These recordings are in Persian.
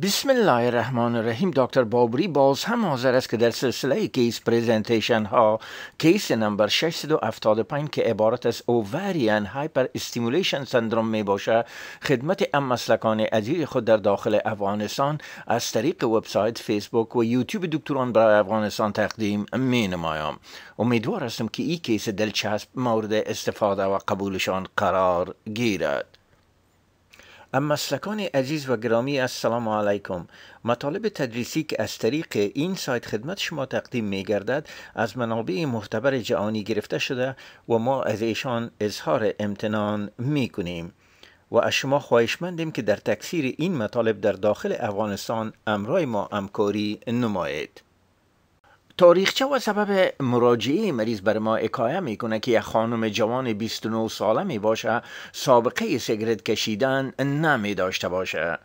بسم الله الرحمن الرحیم دکتر بابری باز هم حاضر است که در سلسله کیس پریزنتیشن ها کیس نمبر 675 که عبارت از اووریان هایپر استیمولیشن سندروم می باشه خدمت ام مسلکان عزیز خود در داخل افغانستان از طریق وبسایت فیسبوک و یوتیوب دکتران برای افغانستان تقدیم می نمایم امیدوار هستم که این کیس دلچسب مورد استفاده و قبولشان قرار گیرد مسلکان عزیز و گرامی السلام علیکم مطالب تدریسی که از طریق این سایت خدمت شما تقدیم می گردد از منابع معتبر جهانی گرفته شده و ما از ایشان اظهار امتنان می و از شما خواهشمندیم که در تکثیر این مطالب در داخل افغانستان امرای ما همکاری نمایید تاریخچه و سبب مراجعه مریض بر ما اکایه میکنه که یک خانم جوان 29 ساله می باشه سابقه سگرت کشیدن نمی داشته باشه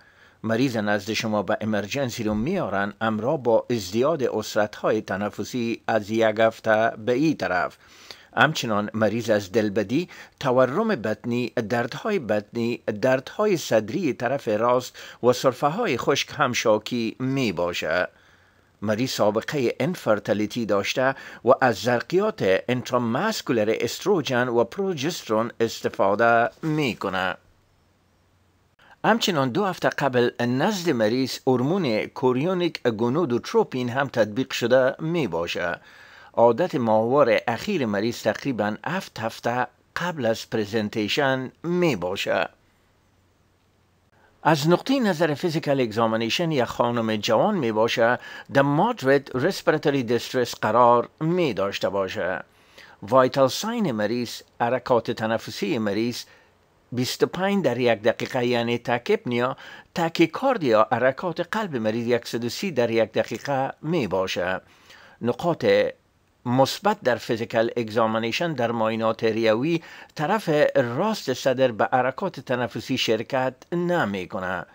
مریض نزد شما به امرجنسی رو میارن امرا با ازدیاد اسرت های تنفسی از یک هفته به این طرف همچنان مریض از دلبدی، تورم بطنی، دردهای بدنی، دردهای صدری طرف راست و صرفه های خشک همشاکی می باشه. مری سابقه انفرتلیتی داشته و از زرقیات انترامسکولر استروژن و پروژسترون استفاده می کنه. همچنان دو هفته قبل نزد مریض هورمون کوریونیک گونودوتروپین هم تطبیق شده می باشه. عادت ماهوار اخیر مریض تقریبا هفت هفته قبل از پریزنتیشن می باشه. از نقطه نظر فیزیکال اگزامنیشن یک خانم جوان می باشه در مادرد ریسپراتوری دسترس قرار می داشته باشه وایتال ساین مریض عرکات تنفسی مریض 25 در یک دقیقه یعنی تاکی کاردیا، عرکات قلب مریض 130 در یک دقیقه می باشه نقاط مثبت در فیزیکل اگزامینیشن در ماینات ریوی طرف راست صدر به حرکات تنفسی شرکت نمی کنه.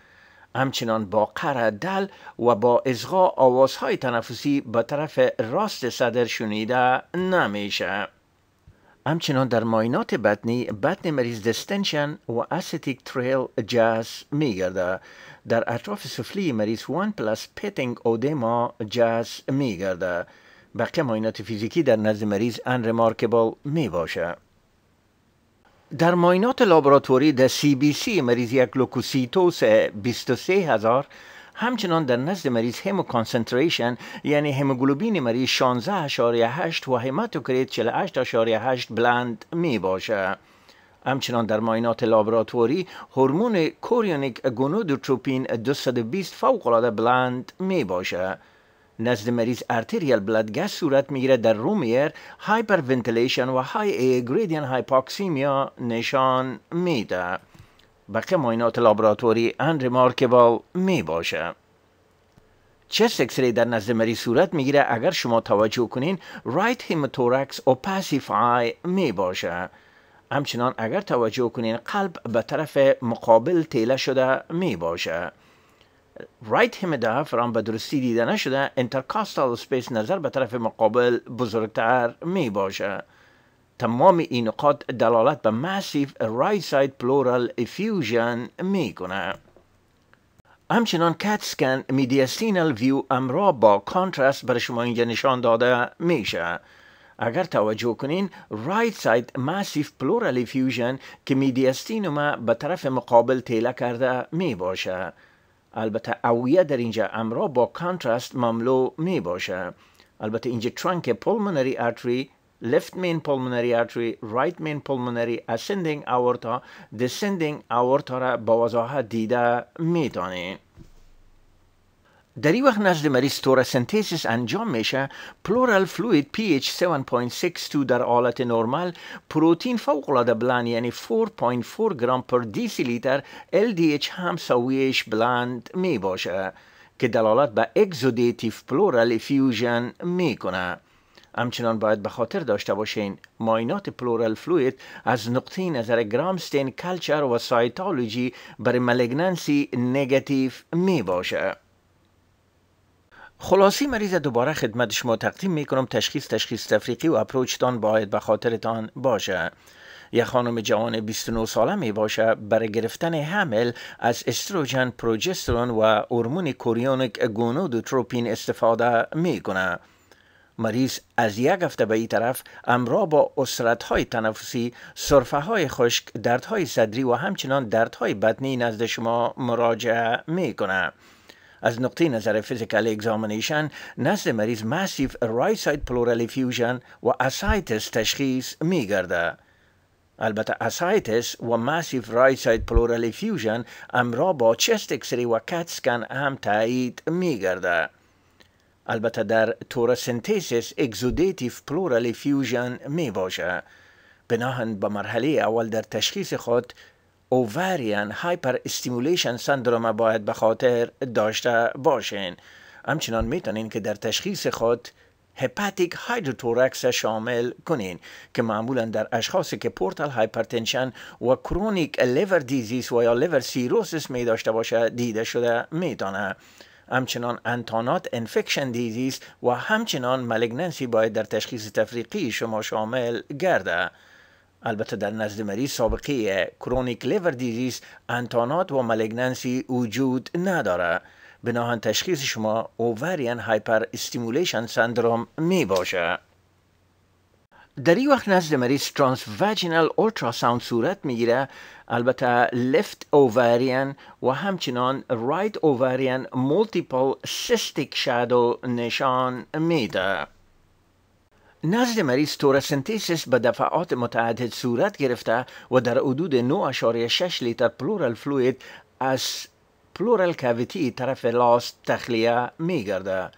همچنان با قرع دل و با ازغا آوازهای تنفسی به طرف راست صدر شنیده نمیشه. همچنان در ماینات بدنی بدن مریض دستنشن و استیک تریل جاز میگرده در اطراف سفلی مریض وان پلاس پیتنگ اودما جاز میگرده بقیه ماینات فیزیکی در نزد مریض ان رمارکبل می باشه. در ماینات لابراتوری در سی بی سی مریض یک لوکوسیتوس 23 هزار همچنان در نزد مریض همو کانسنتریشن یعنی هموگلوبین مریض 16.8 و هماتوکریت 48.8 بلند می باشه. همچنان در ماینات لابراتوری هورمون کوریونیک گونودوتروپین 220 فوقلاده بلند می باشه. نزد مریض ارتریال بلاد گس صورت میگیره در رومیر هایپر ونتیلیشن و های ایگریدین هایپاکسیمیا نشان میده بقیه ماینات لابراتوری ریمارکبل می باشه چه سکسری در نزد مریض صورت میگیره اگر شما توجه کنین رایت هیمتورکس آی می باشه همچنان اگر توجه کنین قلب به طرف مقابل تیله شده می باشه رایت همیده فرام به درستی دیده نشده انترکاستال سپیس نظر به طرف مقابل بزرگتر می باشه تمام این نقاط دلالت به ماسیف رایت ساید پلورال افیوژن می کنه همچنان کت سکن دیستینل ویو امرا با کانترست برای شما اینجا نشان داده میشه اگر توجه کنین رایت ساید ماسیف پلورال افیوژن که ما به طرف مقابل تیله کرده می باشه البته اویه در اینجا امرا با کانترست مملو می باشه البته اینجا ترانک پلمونری آرتری، لفت مین پلمونری آرتری، رایت مین پلمونری، اسندینگ آورتا، descending آورتا را با وضاحت دیده میتانیم. در این وقت نزد مریض سنتیسیس انجام میشه پلورال فلوید pH 7.62 در حالت نرمال پروتین فوق العاده بلند یعنی 4.4 گرام پر دیسی لیتر LDH هم سویش بلند می باشه که دلالت به اگزودیتیف پلورال فیوژن میکنه همچنان باید به خاطر داشته باشین ماینات پلورال فلوید از نقطه نظر گرامستین کلچر و سایتالوجی بر ملگننسی نگتیف می باشه خلاصی مریض دوباره خدمت شما تقدیم می کنم تشخیص تشخیص تفریقی و اپروچتان باید به خاطرتان باشه یک خانم جوان 29 ساله می باشه برای گرفتن حمل از استروژن پروژسترون و هورمون کوریونیک گونودوتروپین استفاده می کنه. مریض از یک هفته به این طرف امرا با اسرت های تنفسی، سرفه های خشک، دردهای صدری و همچنان دردهای بدنی نزد شما مراجعه می کنه. از نقطه نظر فیزیکال اگزامینیشن نزد مریض ماسیف رایت ساید پلورال فیوژن و اسایتس تشخیص می گرده. البته اسایتس و ماسیف رایت ساید پلورال فیوژن امرا با چست اکسری و کت سکن هم تایید می گرده. البته در تورسنتیسیس اگزودیتیف پلورال فیوژن می باشه. بناهن به مرحله اول در تشخیص خود اوورین هایپر استیمولیشن سندروم باید به خاطر داشته باشین همچنان میتونین که در تشخیص خود هپاتیک هایدروتورکس شامل کنین که معمولا در اشخاصی که پورتال هایپرتنشن و کرونیک لیور دیزیز و یا لیور سیروسیس می داشته باشه دیده شده میتونه همچنان انتانات انفکشن دیزیز و همچنان ملگننسی باید در تشخیص تفریقی شما شامل گرده البته در نزد مریض سابقه کرونیک لیور دیزیز انتانات و ملگننسی وجود نداره بناهن تشخیص شما اوورین هایپر استیمولیشن سندروم می باشه در این وقت نزد مریض ترانس واجینال اولتراساوند صورت گیره. البته لفت اوورین و همچنان رایت اوورین مولتیپل سیستیک شادو نشان میده نزد مریض تورسنتیسیس به دفعات متعدد صورت گرفته و در حدود 9.6 لیتر پلورال فلوید از پلورال کاویتی طرف لاست تخلیه می گرده.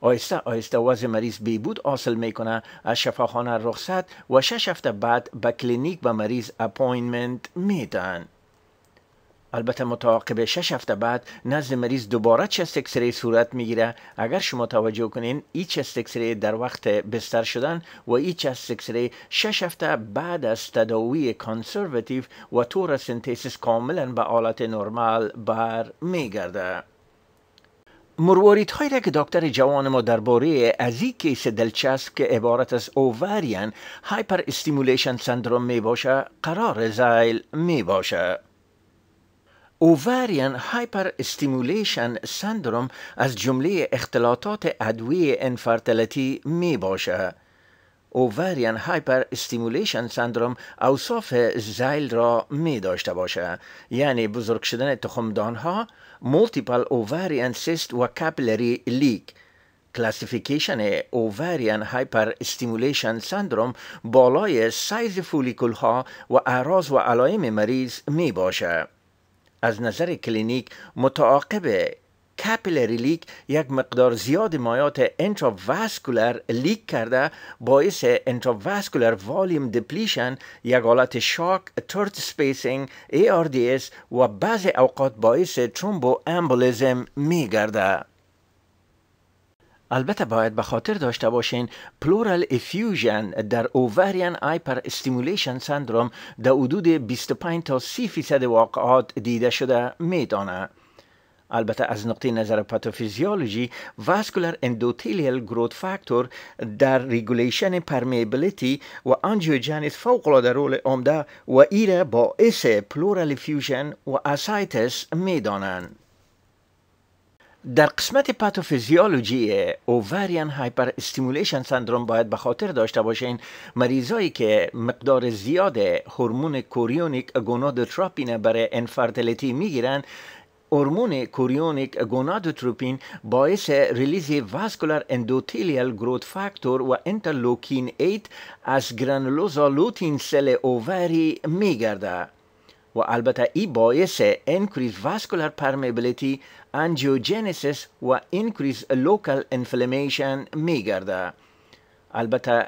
آیسته آیسته وضع مریض بیبود حاصل میکنه از شفاخانه رخصت و شش هفته بعد به کلینیک به مریض اپاینمنت میدن البته متعاقب شش هفته بعد نزد مریض دوباره چست اکسری صورت میگیره اگر شما توجه کنین ای چست اکسری در وقت بستر شدن و ای چست اکسری شش هفته بعد از تداوی کانسرواتیو و طور سنتیسیس کاملا به حالت نرمال بر میگرده مروارید هایی که دکتر جوان ما درباره از این کیس دلچسب که عبارت از اووریان هایپر استیمولیشن سندروم می باشه قرار زیل می باشه اوورین هایپر استیمولیشن سندروم از جمله اختلاطات ادویه انفرتلتی می باشه. اوورین هایپر استیمولیشن سندروم اوصاف زیل را می داشته باشه یعنی بزرگ شدن تخمدان ها مولتیپل اوورین سیست و کپلری لیک کلاسیفیکیشن اوورین هایپر استیمولیشن سندروم بالای سایز فولیکول ها و اعراض و علائم مریض می باشه از نظر کلینیک متعاقب کپیلری لیک یک مقدار زیاد مایات انتراواسکولر لیک کرده باعث انتراواسکولر والیم دپلیشن یک حالت شاک ترت سپیسینگ ARDS و بعض اوقات باعث ترومبو امبولیزم می گرده. البته باید به خاطر داشته باشین پلورال افیوژن در اووریان هایپر استیمولیشن سندروم در حدود 25 تا 30 فیصد واقعات دیده شده میدانه البته از نقطه نظر پاتوفیزیولوژی واسکولر اندوتیلیل گروت فاکتور در ریگولیشن پرمیبلیتی و آنجیوجنیس فوق در رول عمده و ایره باعث پلورال افیوژن و اسایتس میدانند در قسمت پاتوفیزیولوژی اووریان هایپر استیمولیشن سندروم باید به خاطر داشته باشین مریضایی که مقدار زیاد هورمون کوریونیک گونادوتروپین برای انفرتلیتی میگیرن هورمون کوریونیک گونادوتروپین باعث ریلیز واسکولار اندوتیلیال گروت فاکتور و انترلوکین 8 از گرانولوزا لوتین سل اووری میگرده و البته ای باعث انکریز واسکولار پرمیبلیتی انجیوجنسیس و انکریز لوکل انفلمیشن میگرده البته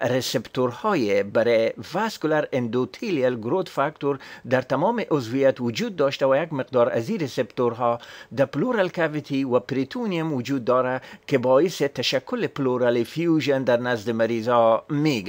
های برای واسکولار اندوتیلیل گروت فاکتور در تمام عضویت وجود داشته و یک مقدار از این ها در پلورال کاویتی و پریتونیم وجود داره که باعث تشکل پلورال فیوژن در نزد مریض ها می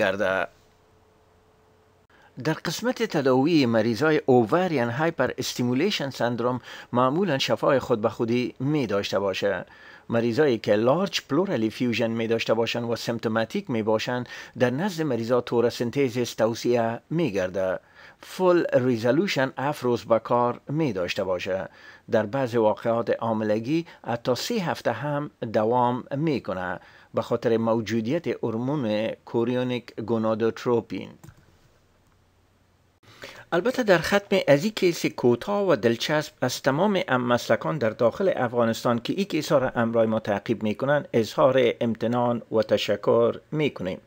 در قسمت تداوی مریضای اووریان هایپر استیمولیشن سندروم معمولا شفای خود به خودی می داشته باشه مریضایی که لارج پلورالی فیوژن می داشته باشند و سمتوماتیک می باشند در نزد مریضا سنتز توصیه می گرده فول ریزولوشن روز با کار می داشته باشه در بعض واقعات عاملگی تا سی هفته هم دوام می کنه به خاطر موجودیت هورمون کوریونیک گونادوتروپین البته در ختم از این کیس کوتا و دلچسب از تمام مسلکان در داخل افغانستان که این کیسا را امرای ما تعقیب می اظهار امتنان و تشکر میکنیم.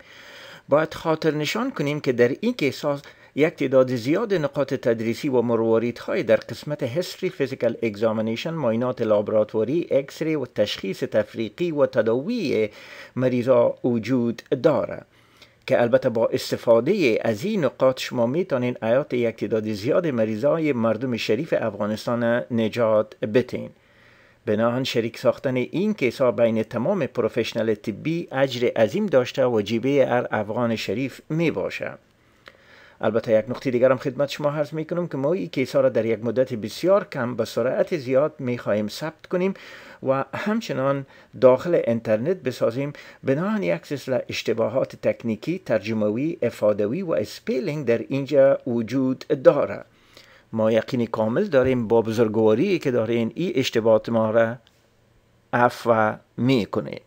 باید خاطر نشان کنیم که در این کیس یک تعداد زیاد نقاط تدریسی و مرواریت های در قسمت هستری فیزیکل اگزامینیشن ماینات لابراتوری، اکسری و تشخیص تفریقی و تداوی مریضا وجود دارد که البته با استفاده از این نقاط شما میتونین آیات یک تعداد زیاد مریضای مردم شریف افغانستان نجات بتین بناهن شریک ساختن این کیسا بین تمام پروفشنل طبی اجر عظیم داشته و جیبه هر افغان شریف می باشه. البته یک نقطه دیگر هم خدمت شما عرض می کنم که ما این کیس ها را در یک مدت بسیار کم به سرعت زیاد می خواهیم ثبت کنیم و همچنان داخل اینترنت بسازیم بنابراین یک سلسله اشتباهات تکنیکی ترجموی افادوی و اسپیلینگ در اینجا وجود داره ما یقین کامل داریم با بزرگواری که دارین این اشتباهات ما را عفو میکنه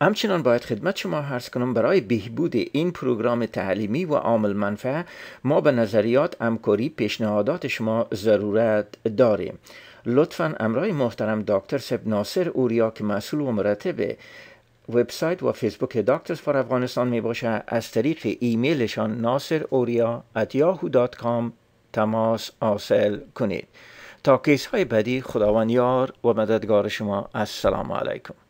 همچنان باید خدمت شما عرض کنم برای بهبود این پروگرام تعلیمی و عامل منفعه ما به نظریات همکاری پیشنهادات شما ضرورت داریم لطفا امرای محترم دکتر سب ناصر اوریا که مسئول و مرتب وبسایت و فیسبوک دکترز فار افغانستان می باشه از طریق ایمیلشان ناصر اوریا yahoo.com تماس حاصل کنید تا کیس های بدی خداوند یار و مددگار شما السلام علیکم